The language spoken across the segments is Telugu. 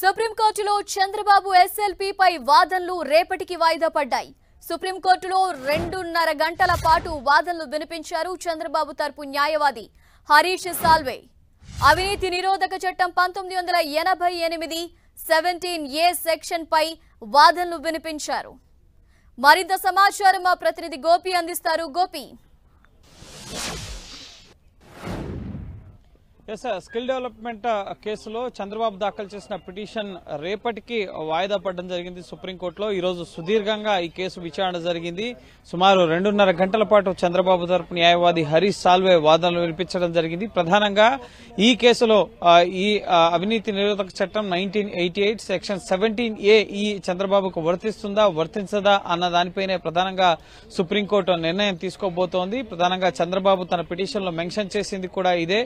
సుప్రీంకోర్టులో చంద్రబాబు ఎస్ఎల్పీపై వాదనలు రేపటికి వాయిదా పడ్డాయి సుప్రీంకోర్టులో రెండున్నర గంటల పాటు వాదనలు వినిపించారు చంద్రబాబు తరపు న్యాయవాది హరీష్ సాల్వే అవినీతి నిరోధక చట్టం పంతొమ్మిది వందల ఎనభై ఎనిమిది సెవెంటీన్ ఏ సెక్షన్ పై వాదనలు వినిపించారు మరింత సమాచారం మా ప్రతినిధి గోపి అందిస్తారు గోపి ఎస్ స్కిల్ డెవలప్మెంట్ కేసులో చంద్రబాబు దాఖలు చేసిన పిటిషన్ రేపటికి వాయిదా పడడం జరిగింది సుప్రీంకోర్టులో ఈరోజు సుదీర్ఘంగా ఈ కేసు విచారణ జరిగింది సుమారు రెండున్నర గంటల పాటు చంద్రబాబు తరపు న్యాయవాది హరీష్ సాల్వే వాదనలు వినిపించడం జరిగింది ప్రధానంగా ఈ కేసులో ఈ అవినీతి నిరోధక చట్టం నైన్టీన్ సెక్షన్ సెవెంటీన్ ఏ ఈ చంద్రబాబుకు వర్తిస్తుందా వర్తించదా అన్న దానిపైనే ప్రధానంగా సుప్రీంకోర్టు నిర్ణయం తీసుకోబోతోంది ప్రధానంగా చంద్రబాబు తన పిటిషన్లో మెన్షన్ చేసింది కూడా ఇదే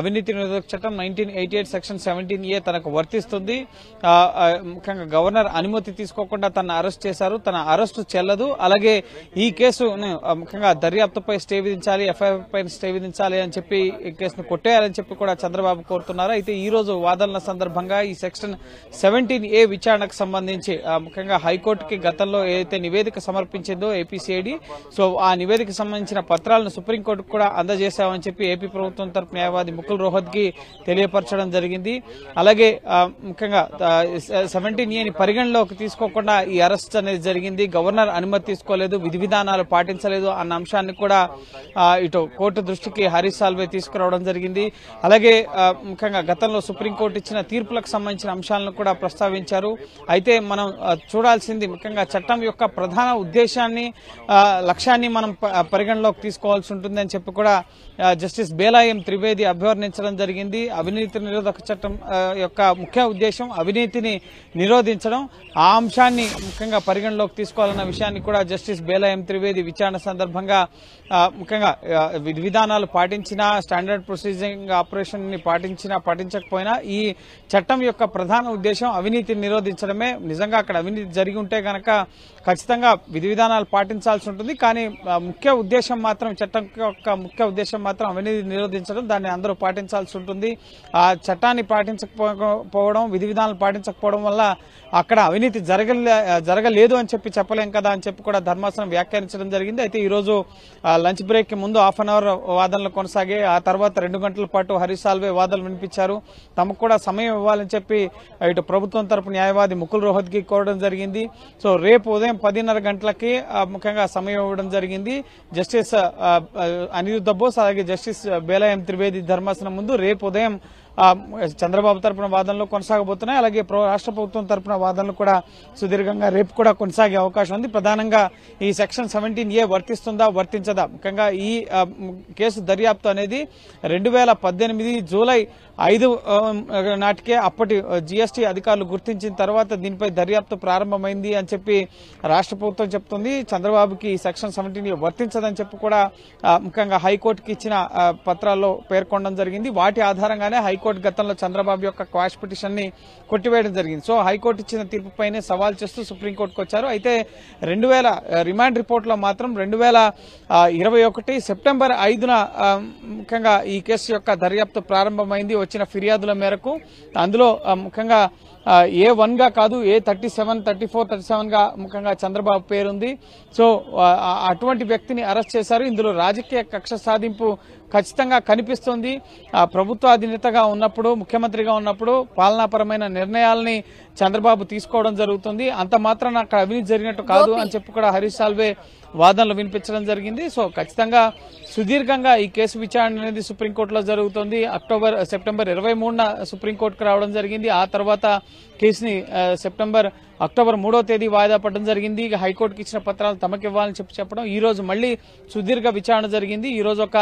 అవినీతి అవినీతి నిరోధక చట్టం nineteen eighty eight section seventeen A తనకు వర్తిస్తుంది ముఖ్యంగా గవర్నర్ అనుమతి తీసుకోకుండా తన అరెస్ట్ చేశారు తన అరెస్టు చెల్లదు అలాగే ఈ కేసు ముఖ్యంగా దర్యాప్తుపై స్టే విధించాలి ఎఫ్ఐఆర్ పైన స్టే విధించాలి అని చెప్పి ఈ కేసును కొట్టేయాలని చెప్పి కూడా చంద్రబాబు కోరుతున్నారు అయితే ఈ రోజు వాదనల సందర్భంగా ఈ సెక్షన్ సెవెంటీన్ ఏ విచారణకు సంబంధించి ముఖ్యంగా హైకోర్టుకి గతంలో ఏదైతే నివేదిక సమర్పించిందో ఏపీసీఐడి సో ఆ నివేదిక సంబంధించిన పత్రాలను సుప్రీంకోర్టుకు కూడా అందజేశామని చెప్పి ఏపీ ప్రభుత్వం తరపు న్యాయవాది ముకుల్ రోహన్ కి తెలియపరచడం జరిగింది అలాగే ముఖ్యంగా సెవెంటీన్ ఏని పరిగణలోకి తీసుకోకుండా ఈ అరెస్ట్ అనేది జరిగింది గవర్నర్ అనుమతి తీసుకోలేదు విధి విధానాలు పాటించలేదు అన్న అంశాన్ని కూడా ఇటు కోర్టు దృష్టికి హరీష్ సాల్వే తీసుకురావడం జరిగింది అలాగే ముఖ్యంగా గతంలో సుప్రీంకోర్టు ఇచ్చిన తీర్పులకు సంబంధించిన అంశాలను కూడా ప్రస్తావించారు అయితే మనం చూడాల్సింది ముఖ్యంగా చట్టం యొక్క ప్రధాన ఉద్దేశాన్ని లక్ష్యాన్ని మనం పరిగణలోకి తీసుకోవాల్సి ఉంటుందని చెప్పి కూడా జస్టిస్ బేలాయం త్రివేది అభ్యర్థించడం తీసుకురావడం జరిగింది అవినీతి నిరోధక చట్టం యొక్క ముఖ్య ఉద్దేశం అవినీతిని నిరోధించడం ఆ అంశాన్ని ముఖ్యంగా పరిగణలోకి తీసుకోవాలన్న విషయాన్ని కూడా జస్టిస్ బేలా ఎం త్రివేది విచారణ సందర్భంగా ముఖ్యంగా విధానాలు పాటించినా స్టాండర్డ్ ప్రొసీజింగ్ ఆపరేషన్ ని పాటించినా పాటించకపోయినా ఈ చట్టం యొక్క ప్రధాన ఉద్దేశం అవినీతిని నిరోధించడమే నిజంగా అక్కడ అవినీతి జరిగి ఉంటే కనుక ఖచ్చితంగా విధి విధానాలు పాటించాల్సి ఉంటుంది కానీ ముఖ్య ఉద్దేశం మాత్రం చట్టం యొక్క ముఖ్య ఉద్దేశం మాత్రం అవినీతి నిరోధించడం దాన్ని అందరూ పాటించాలి పాటించాల్సి ఉంటుంది ఆ చట్టాన్ని పాటించకపోవడం విధి విధానాలు పాటించకపోవడం వల్ల అక్కడ అవినీతి జరగలే జరగలేదు అని చెప్పి చెప్పలేం కదా అని చెప్పి కూడా ధర్మాసనం వ్యాఖ్యానించడం జరిగింది అయితే ఈరోజు లంచ్ కి ముందు హాఫ్ అన్ అవర్ వాదనలు కొనసాగే ఆ తర్వాత రెండు గంటల పాటు సాల్వే వాదనలు వినిపించారు తమకు కూడా సమయం ఇవ్వాలని చెప్పి ఇటు ప్రభుత్వం తరపు న్యాయవాది ముకుల్ రోహత్కి కోరడం జరిగింది సో రేపు ఉదయం పదిన్నర గంటలకి ముఖ్యంగా సమయం ఇవ్వడం జరిగింది జస్టిస్ అనిరుద్ధ బోస్ అలాగే జస్టిస్ బేలాయం త్రివేది ధర్మాసనం రేపు ఉదయం చంద్రబాబు తరపున వాదనలు కొనసాగబోతున్నాయి అలాగే రాష్ట్ర ప్రభుత్వం తరపున వాదనలు కూడా సుదీర్ఘంగా రేపు కూడా కొనసాగే అవకాశం ఉంది ప్రధానంగా ఈ సెక్షన్ సెవెంటీన్ ఏ వర్తిస్తుందా వర్తించదా ముఖ్యంగా ఈ కేసు దర్యాప్తు అనేది రెండు వేల పద్దెనిమిది జూలై ఐదు నాటికే అప్పటి జీఎస్టీ అధికారులు గుర్తించిన తర్వాత దీనిపై దర్యాప్తు ప్రారంభమైంది అని చెప్పి రాష్ట్ర ప్రభుత్వం చెప్తుంది చంద్రబాబుకి ఈ సెక్షన్ సెవెంటీన్ ఏ వర్తించదని చెప్పి కూడా ముఖ్యంగా హైకోర్టుకి ఇచ్చిన పత్రాల్లో పేర్కొనడం జరిగింది వాటి ఆధారంగానే హైకోర్టు హైకోర్టు గతంలో చంద్రబాబు యొక్క క్వాష్ పిటిషన్ని కొట్టివేయడం జరిగింది సో హైకోర్టు ఇచ్చిన తీర్పుపైనే సవాల్ చేస్తూ సుప్రీంకోర్టుకు వచ్చారు అయితే రెండు వేల రిమాండ్ రిపోర్ట్లో మాత్రం రెండు వేల ఇరవై ఒకటి సెప్టెంబర్ ఐదున ముఖ్యంగా ఈ కేసు యొక్క దర్యాప్తు ప్రారంభమైంది వచ్చిన ఫిర్యాదుల మేరకు అందులో ముఖ్యంగా ఏ వన్గా కాదు A thirty seven thirty four thirty seven గా ముఖ్యంగా చంద్రబాబు పేరుంది సో అటువంటి వ్యక్తిని అరెస్ట్ చేశారు ఇందులో రాజకీయ కక్ష సాధింపు ఖచ్చితంగా కనిపిస్తుంది ప్రభుత్వ అధినేతగా ఉన్నప్పుడు ముఖ్యమంత్రిగా ఉన్నప్పుడు పాలనాపరమైన నిర్ణయాల్ని చంద్రబాబు తీసుకోవడం జరుగుతుంది అంత మాత్రం అక్కడ అవినీతి జరిగినట్టు కాదు అని చెప్పి కూడా హరీష్ సాల్వే వాదనలు వినిపించడం జరిగింది సో ఖచ్చితంగా సుదీర్ఘంగా ఈ కేసు విచారణ అనేది సుప్రీంకోర్టులో జరుగుతుంది అక్టోబర్ సెప్టెంబర్ ఇరవై మూడున సుప్రీంకోర్టుకు రావడం జరిగింది ఆ తర్వాత కేసుని సెప్టెంబర్ అక్టోబర్ మూడో తేదీ వాయిదా పడడం జరిగింది హైకోర్టుకి ఇచ్చిన పత్రాలు తమకు ఇవ్వాలని చెప్పి చెప్పడం ఈ రోజు మళ్ళీ సుదీర్ఘ విచారణ జరిగింది ఈ రోజు ఒక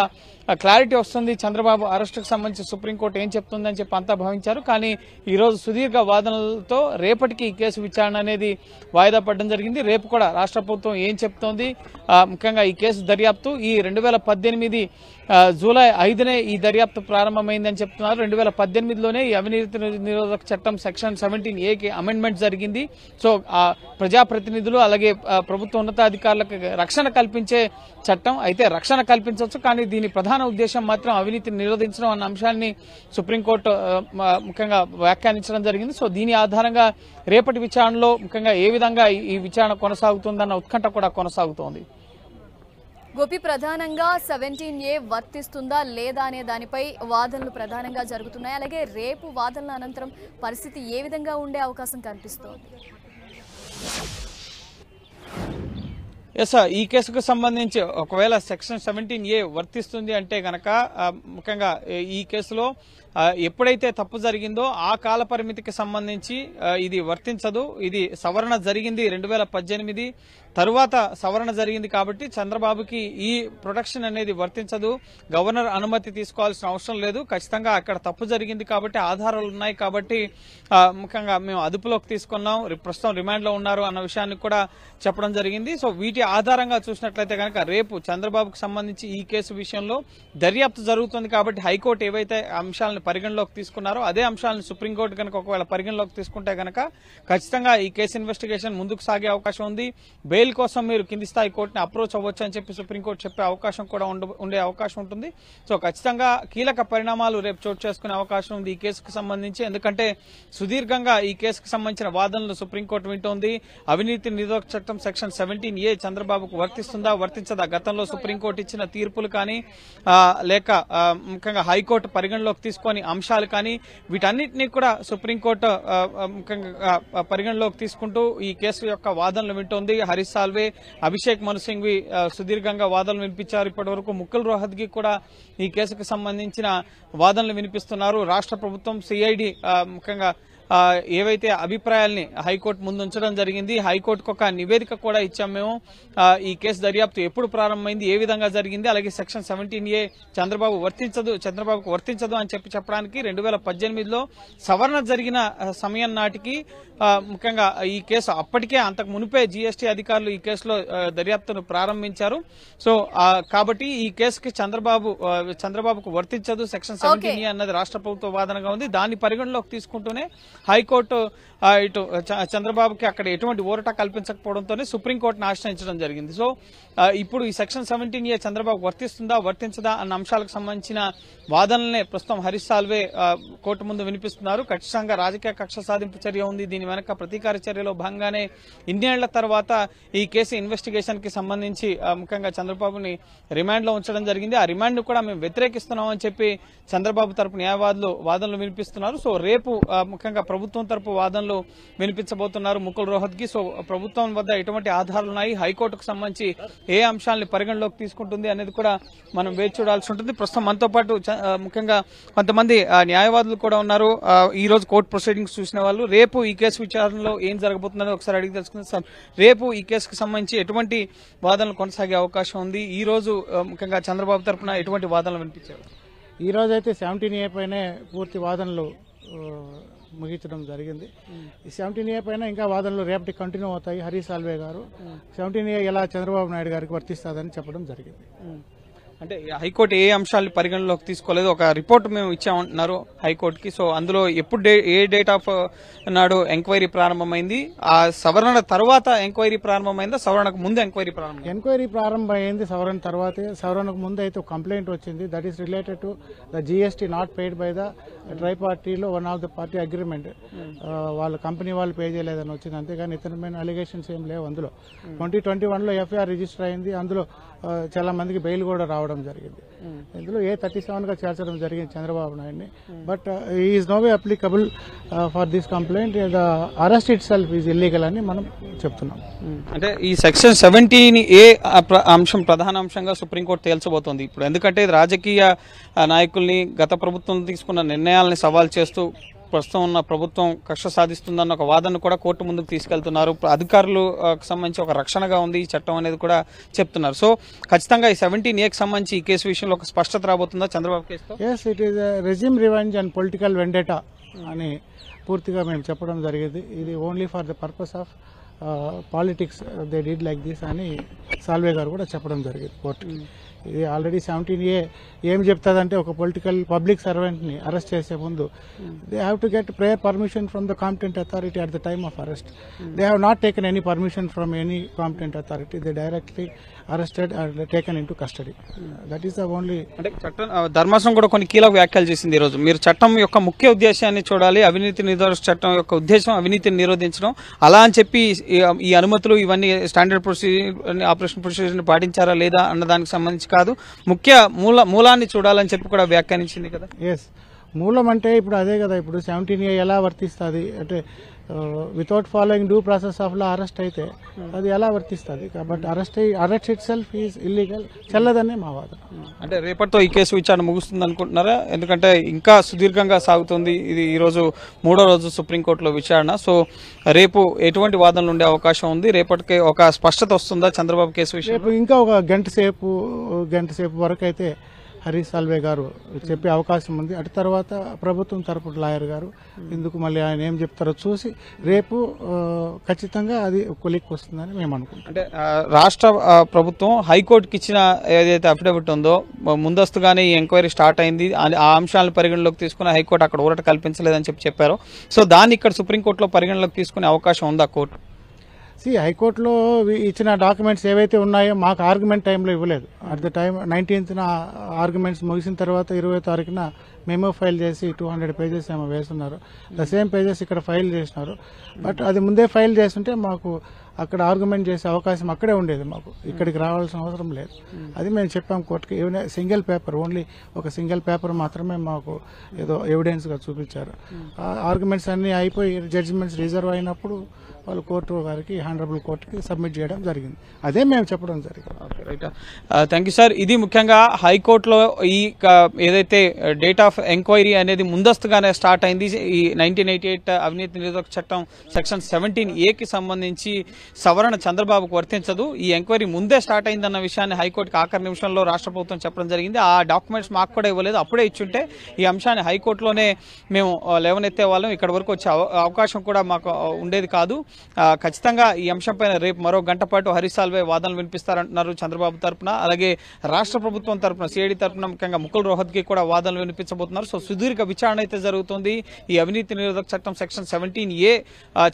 క్లారిటీ వస్తుంది చంద్రబాబు అరెస్టుకు సంబంధించి సుప్రీంకోర్టు ఏం చెప్తుందని చెప్పి అంతా భావించారు కానీ ఈ రోజు సుదీర్ఘ వాదనలతో నేపథ్యంలో రేపటికి ఈ కేసు విచారణ అనేది వాయిదా పడడం జరిగింది రేపు కూడా రాష్ట్ర ప్రభుత్వం ఏం చెప్తోంది ముఖ్యంగా ఈ కేసు దర్యాప్తు ఈ రెండు వేల జూలై ఐదునే ఈ దర్యాప్తు ప్రారంభమైందని చెప్తున్నారు రెండు వేల పద్దెనిమిదిలోనే ఈ అవినీతి నిరోధక చట్టం సెక్షన్ సెవెంటీన్ ఏకి అమెండ్మెంట్ జరిగింది సో ఆ ప్రజాప్రతినిధులు అలాగే ప్రభుత్వ ఉన్నతాధికారులకు రక్షణ కల్పించే చట్టం అయితే రక్షణ కల్పించవచ్చు కానీ దీని ప్రధాన ఉద్దేశం మాత్రం అవినీతిని నిరోధించడం అన్న అంశాన్ని సుప్రీంకోర్టు ముఖ్యంగా వ్యాఖ్యానించడం జరిగింది సో దీని ఆధారంగా రేపటి విచారణలో ముఖ్యంగా ఏ విధంగా ఈ విచారణ కొనసాగుతుందన్న ఉత్కంఠ కూడా కొనసాగుతోంది గోపి ప్రధానంగా సెవెంటీన్ ఏ వర్తిస్తుందా లేదా అనే దానిపై వాదనలు ప్రధానంగా జరుగుతున్నాయి అలాగే రేపు వాదనల అనంతరం పరిస్థితి ఏ విధంగా ఉండే అవకాశం కనిపిస్తోంది ఎస్ ఈ కేసుకు సంబంధించి ఒకవేళ సెక్షన్ సెవెంటీన్ ఏ వర్తిస్తుంది అంటే గనక ముఖ్యంగా ఈ కేసులో ఎప్పుడైతే తప్పు జరిగిందో ఆ కాల పరిమితికి సంబంధించి ఇది వర్తించదు ఇది సవరణ జరిగింది రెండు వేల పద్దెనిమిది తరువాత సవరణ జరిగింది కాబట్టి చంద్రబాబుకి ఈ ప్రొటెక్షన్ అనేది వర్తించదు గవర్నర్ అనుమతి తీసుకోవాల్సిన అవసరం లేదు ఖచ్చితంగా అక్కడ తప్పు జరిగింది కాబట్టి ఆధారాలు ఉన్నాయి కాబట్టి ముఖ్యంగా మేము అదుపులోకి తీసుకున్నాం ప్రస్తుతం రిమాండ్లో ఉన్నారు అన్న విషయాన్ని కూడా చెప్పడం జరిగింది సో వీటి ఆధారంగా చూసినట్లయితే కనుక రేపు చంద్రబాబుకు సంబంధించి ఈ కేసు విషయంలో దర్యాప్తు జరుగుతుంది కాబట్టి హైకోర్టు ఏవైతే అంశాలను మీరు పరిగణలోకి తీసుకున్నారో అదే అంశాలను సుప్రీంకోర్టు కనుక ఒకవేళ పరిగణలోకి తీసుకుంటే కనుక ఖచ్చితంగా ఈ కేసు ఇన్వెస్టిగేషన్ ముందుకు సాగే అవకాశం ఉంది బెయిల్ కోసం మీరు కింది స్థాయి కోర్టుని అప్రోచ్ అవ్వచ్చు అని చెప్పి సుప్రీంకోర్టు చెప్పే అవకాశం కూడా ఉండే అవకాశం ఉంటుంది సో ఖచ్చితంగా కీలక పరిణామాలు రేపు చోటు చేసుకునే అవకాశం ఉంది ఈ కేసుకు సంబంధించి ఎందుకంటే సుదీర్ఘంగా ఈ కేసుకు సంబంధించిన వాదనలు సుప్రీంకోర్టు వింటోంది అవినీతి నిరోధక చట్టం సెక్షన్ సెవెంటీన్ ఏ చంద్రబాబుకు వర్తిస్తుందా వర్తించదా గతంలో సుప్రీంకోర్టు ఇచ్చిన తీర్పులు కానీ లేక ముఖ్యంగా హైకోర్టు పరిగణలోకి తీసుకొని కొన్ని అంశాలు కానీ వీటన్నిటినీ కూడా సుప్రీంకోర్టు ముఖ్యంగా పరిగణలోకి తీసుకుంటూ ఈ కేసు యొక్క వాదనలు వింటోంది హరీష్ సాల్వే అభిషేక్ మను సుదీర్ఘంగా వాదనలు వినిపించారు ఇప్పటి వరకు ముక్కుల్ రోహద్కి కూడా ఈ కేసుకు సంబంధించిన వాదనలు వినిపిస్తున్నారు రాష్ట్ర ప్రభుత్వం సిఐడి ముఖ్యంగా ఏవైతే అభిప్రాయాల్ని హైకోర్టు ముందు ఉంచడం జరిగింది హైకోర్టుకు ఒక నివేదిక కూడా ఇచ్చాం మేము ఈ కేసు దర్యాప్తు ఎప్పుడు ప్రారంభమైంది ఏ విధంగా జరిగింది అలాగే సెక్షన్ సెవెంటీన్ ఏ చంద్రబాబు వర్తించదు చంద్రబాబుకు వర్తించదు అని చెప్పి చెప్పడానికి రెండు వేల పద్దెనిమిదిలో సవరణ జరిగిన సమయం నాటికి ముఖ్యంగా ఈ కేసు అప్పటికే అంతకు మునిపే జీఎస్టీ అధికారులు ఈ కేసులో దర్యాప్తును ప్రారంభించారు సో కాబట్టి ఈ కేసుకి చంద్రబాబు చంద్రబాబుకు వర్తించదు సెక్షన్ సెవెంటీన్ ఏ అన్నది రాష్ట్ర ప్రభుత్వ వాదనగా ఉంది దాన్ని పరిగణలోకి తీసుకుంటూనే హైకోర్టు ఇటు చంద్రబాబుకి అక్కడ ఎటువంటి ఊరట కల్పించకపోవడంతోనే సుప్రీంకోర్టును ఆశ్రయించడం జరిగింది సో ఇప్పుడు ఈ సెక్షన్ సెవెంటీన్ ఏ చంద్రబాబు వర్తిస్తుందా వర్తించదా అన్న అంశాలకు సంబంధించిన వాదనలనే ప్రస్తుతం హరీష్ సాల్వే కోర్టు ముందు వినిపిస్తున్నారు ఖచ్చితంగా రాజకీయ కక్ష సాధింపు చర్య ఉంది దీని వెనక ప్రతీకార చర్యలో భాగంగానే ఇన్నేళ్ల తర్వాత ఈ కేసు ఇన్వెస్టిగేషన్ కి సంబంధించి ముఖ్యంగా చంద్రబాబుని రిమాండ్ లో ఉంచడం జరిగింది ఆ రిమాండ్ కూడా మేము వ్యతిరేకిస్తున్నామని చెప్పి చంద్రబాబు తరపు న్యాయవాదులు వాదనలు వినిపిస్తున్నారు సో రేపు ముఖ్యంగా ప్రభుత్వం తరపు వాదనలు వినిపించబోతున్నారు ముకుల్ రోహత్కి సో ప్రభుత్వం వద్ద ఎటువంటి ఆధారాలున్నాయి హైకోర్టుకు సంబంధించి ఏ అంశాలను పరిగణలోకి తీసుకుంటుంది అనేది కూడా మనం వేచి చూడాల్సి ఉంటుంది ప్రస్తుతం మనతో పాటు ముఖ్యంగా కొంతమంది న్యాయవాదులు కూడా ఉన్నారు ఈ రోజు కోర్టు ప్రొసీడింగ్స్ చూసిన వాళ్ళు రేపు ఈ కేసు విచారణలో ఏం జరగబోతుందని ఒకసారి అడిగి తెలుసుకుందాం సార్ రేపు ఈ కేసుకు సంబంధించి ఎటువంటి వాదనలు కొనసాగే అవకాశం ఉంది ఈ రోజు ముఖ్యంగా చంద్రబాబు తరఫున ఎటువంటి వాదనలు వినిపించారు ఈ రోజు అయితే సెవెంటీన్ ఏ పైనే పూర్తి వాదనలు ముగించడం జరిగింది ఈ సెవెంటీన్ ఏ పైన ఇంకా వాదనలు రేపటి కంటిన్యూ అవుతాయి హరీష్ సాల్వే గారు సెవెంటీన్ ఏ ఎలా చంద్రబాబు నాయుడు గారికి వర్తిస్తుందని చెప్పడం జరిగింది అంటే హైకోర్టు ఏ అంశాలు పరిగణలోకి తీసుకోలేదు ఒక రిపోర్ట్ మేము ఇచ్చామంటున్నారు హైకోర్టుకి సో అందులో ఎప్పుడు ఏ డేట్ ఆఫ్ నాడు ఎంక్వైరీ ప్రారంభమైంది ఆ సవరణ తర్వాత ఎంక్వైరీ ప్రారంభమైందా సవరణకు ముందు ఎంక్వైరీ ప్రారంభం ఎంక్వైరీ ప్రారంభమైంది సవరణ తర్వాత సవరణకు ముందు అయితే కంప్లైంట్ వచ్చింది that is related to the GST not paid by the ట్రై పార్టీలో one of the party agreement hmm. వాళ్ళ కంపెనీ వాళ్ళు పే చేయలేదని వచ్చింది అంతేగాని ఇతరమైన అలిగేషన్స్ ఏం లేవు అందులో hmm. ట్వంటీ ట్వంటీ వన్లో ఎఫ్ఐఆర్ రిజిస్టర్ అయింది అందులో చాలా మందికి బెయిల్ కూడా రావడం జరిగింది ఇందులో ఏ థర్టీ సెవెన్ గా చేర్చడం జరిగింది చంద్రబాబు నాయుడిని but is no way applicable for this complaint the arrest itself is illegal అని మనం చెప్తున్నాం అంటే ఈ సెక్షన్ సెవెంటీన్ ఏ అంశం ప్రధాన అంశంగా సుప్రీంకోర్టు తేల్చబోతోంది ఇప్పుడు ఎందుకంటే రాజకీయ నాయకుల్ని గత ప్రభుత్వం తీసుకున్న నిర్ణయాలని సవాల్ చేస్తూ ప్రస్తుతం ఉన్న ప్రభుత్వం కక్ష సాధిస్తుందన్న ఒక వాదనను కూడా కోర్టు ముందుకు తీసుకెళ్తున్నారు అధికారులకు సంబంధించి ఒక రక్షణగా ఉంది ఈ చట్టం అనేది కూడా చెప్తున్నారు సో ఖచ్చితంగా ఈ సెవెంటీన్ ఏకి సంబంధించి ఈ కేసు విషయంలో ఒక స్పష్టత రాబోతుందా Chandrababu case it is regime revenge and political vendetta అని పూర్తిగా మేము చెప్పడం జరిగేది ఇది only for the purpose of politics they did like this అని సాల్వే గారు కూడా చెప్పడం జరిగింది కోర్టు hmm. ఇది ఆల్రెడీ సెవెంటీన్ ఏ ఏం చెప్తాదంటే ఒక పొలిటికల్ పబ్లిక్ సర్వెంట్ని అరెస్ట్ చేసే ముందు they have to get prior permission from the competent authority at the time of arrest they have not taken any permission from any competent authority they directly arrested and taken into custody that is the only అంటే చట్టం ధర్మాసనం కూడా కొన్ని కీలక వ్యాఖ్యలు చేసింది ఈరోజు మీరు చట్టం యొక్క ముఖ్య ఉద్దేశాన్ని చూడాలి అవినీతి నిరోధక చట్టం యొక్క ఉద్దేశం అవినీతిని నిరోధించడం అలా అని చెప్పి ఈ అనుమతులు ఇవన్నీ స్టాండర్డ్ ప్రొసీజర్ ఆపరేషన్ ప్రొసీజర్ని పాటించారా లేదా అన్న దానికి సంబంధించి కాదు ముఖ్య మూల మూలాన్ని చూడాలని చెప్పి కూడా వ్యాఖ్యానించింది కదా ఎస్ మూలం అంటే ఇప్పుడు అదే కదా ఇప్పుడు సెవెంటీన్ ఏ ఎలా వర్తిస్తుంది అంటే without following due process of law arrest అయితే అది ఎలా వర్తిస్తుంది కాబట్టి arrest arrest itself is illegal చెల్లదని మా వాదన అంటే రేపటితో ఈ కేసు విచారణ ముగుస్తుంది అనుకుంటున్నారా ఎందుకంటే ఇంకా సుదీర్ఘంగా సాగుతుంది ఇది ఈరోజు మూడో రోజు సుప్రీంకోర్టులో విచారణ సో రేపు ఎటువంటి వాదనలు ఉండే అవకాశం ఉంది రేపటికి ఒక స్పష్టత వస్తుందా చంద్రబాబు కేసు విషయం ఇంకా ఒక గంట సేపు గంట సేపు వరకు అయితే హరీష్ సాల్వే గారు చెప్పే అవకాశం ఉంది అటు తర్వాత ప్రభుత్వం తరపున లాయర్ గారు ఇందుకు మళ్ళీ ఆయన ఏం చెప్తారో చూసి రేపు ఖచ్చితంగా అది కొలిక్ వస్తుందని మేము అనుకుంటాం అంటే రాష్ట్ర ప్రభుత్వం హైకోర్టుకి ఇచ్చిన ఏదైతే అఫిడవిట్ ఉందో ముందస్తుగానే ఈ ఎంక్వైరీ స్టార్ట్ అయింది ఆ అంశాలను పరిగణలోకి తీసుకుని హైకోర్టు అక్కడ ఊరట కల్పించలేదని చెప్పి చెప్పారు సో దాన్ని ఇక్కడ సుప్రీంకోర్టులో పరిగణలోకి తీసుకునే అవకాశం ఉందా కోర్టు సి హైకోర్టులో ఇచ్చిన డాక్యుమెంట్స్ ఏవైతే ఉన్నాయో మాకు ఆర్గ్యుమెంట్ టైంలో ఇవ్వలేదు అట్ ద టైం నైన్టీన్త్న ఆర్గ్యుమెంట్స్ ముగిసిన తర్వాత ఇరవై తారీఖున మేము ఫైల్ చేసి టూ హండ్రెడ్ పేజెస్ ఏమో వేస్తున్నారు ద సేమ్ పేజెస్ ఇక్కడ ఫైల్ చేసినారు బట్ అది ముందే ఫైల్ చేస్తుంటే మాకు అక్కడ ఆర్గ్యుమెంట్ చేసే అవకాశం అక్కడే ఉండేది మాకు ఇక్కడికి రావాల్సిన అవసరం లేదు అది మేము చెప్పాం కోర్టుకి సింగిల్ పేపర్ ఓన్లీ ఒక సింగిల్ పేపర్ మాత్రమే మాకు ఏదో ఎవిడెన్స్గా చూపించారు ఆర్గ్యుమెంట్స్ అన్నీ అయిపోయి జడ్జిమెంట్స్ రిజర్వ్ అయినప్పుడు వాళ్ళు కోర్టు వారికి హానరబుల్ కోర్టుకి సబ్మిట్ చేయడం జరిగింది అదే మేము చెప్పడం జరిగింది okay right thank you sir ఇది ముఖ్యంగా హైకోర్టులో ఈ ఏదైతే డేట్ ఆఫ్ ఎంక్వైరీ అనేది ముందస్తుగానే స్టార్ట్ అయింది ఈ నైన్టీన్ ఎయిటీ ఎయిట్ అవినీతి నిరోధక చట్టం సెక్షన్ సెవెంటీన్ ఏకి సంబంధించి సవరణ చంద్రబాబుకు వర్తించదు ఈ ఎంక్వైరీ ముందే స్టార్ట్ అయిందన్న విషయాన్ని హైకోర్టుకి ఆఖరి నిమిషంలో రాష్ట్ర ప్రభుత్వం చెప్పడం జరిగింది ఆ డాక్యుమెంట్స్ మాకు కూడా ఇవ్వలేదు అప్పుడే ఇచ్చుంటే ఈ అంశాన్ని హైకోర్టులోనే మేము లేవనెత్తే వాళ్ళం ఇక్కడ వరకు వచ్చే అవకాశం కూడా మాకు ఉండేది కాదు ఖచ్చితంగా ఈ అంశంపైన రేపు మరో గంట పాటు హరిసాల్వే వాదనలు వినిపిస్తారంటున్నారు చంద్రబాబు తరఫున అలాగే రాష్ట్ర ప్రభుత్వం తరఫున సిఐడి తరఫున ముఖ్యంగా ముకుల్ రోహత్కి కూడా వాదనలు వినిపించబోతున్నారు సో సుదీర్ఘ విచారణ అయితే జరుగుతుంది ఈ అవినీతి నిరోధక చట్టం సెక్షన్ సెవెంటీన్ ఏ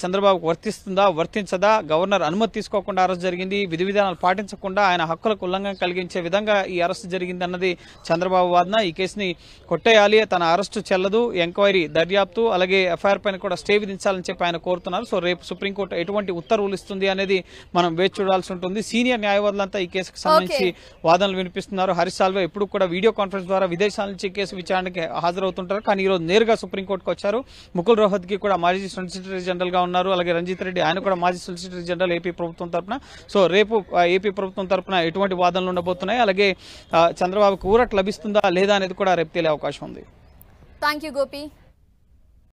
చంద్రబాబుకు వర్తిస్తుందా వర్తించదా గవర్నర్ అనుమతి తీసుకోకుండా అరెస్ట్ జరిగింది విధి విధానాలు పాటించకుండా ఆయన హక్కులకు ఉల్లంఘన కలిగించే విధంగా ఈ అరెస్ట్ జరిగింది అన్నది చంద్రబాబు వాదన ఈ కేసుని కొట్టేయాలి తన అరెస్టు చెల్లదు ఎంక్వైరీ దర్యాప్తు అలాగే ఎఫ్ఐఆర్ పైన కూడా స్టే విధించాలని చెప్పి ఆయన కోరుతున్నారు సో రేపు సుప్రీం సుప్రీంకోర్టు ఎటువంటి ఉత్తర్వులు ఇస్తుంది అనేది మనం వేచి చూడాల్సి ఉంటుంది సీనియర్ న్యాయవాదులంతా ఈ కేసుకు సంబంధించి వాదనలు వినిపిస్తున్నారు హరీష్ సాల్వే ఎప్పుడు కూడా వీడియో కాన్ఫరెన్స్ ద్వారా విదేశాల నుంచి కేసు విచారణకి హాజరవుతుంటారు కానీ ఈరోజు నేరుగా సుప్రీంకోర్టుకు వచ్చారు ముకుల్ రోహత్కి కూడా మాజీ సొలిసిటరీ జనరల్గా ఉన్నారు అలాగే రంజిత్ రెడ్డి ఆయన కూడా మాజీ సొలిసిటరీ జనరల్ ఏపీ ప్రభుత్వం తరఫున సో రేపు ఏపీ ప్రభుత్వం తరఫున ఎటువంటి వాదనలు ఉండబోతున్నాయి అలాగే చంద్రబాబుకు ఊరట్ లభిస్తుందా లేదా అనేది కూడా రేపు తేలే అవకాశం ఉంది థ్యాంక్ యూ గోపి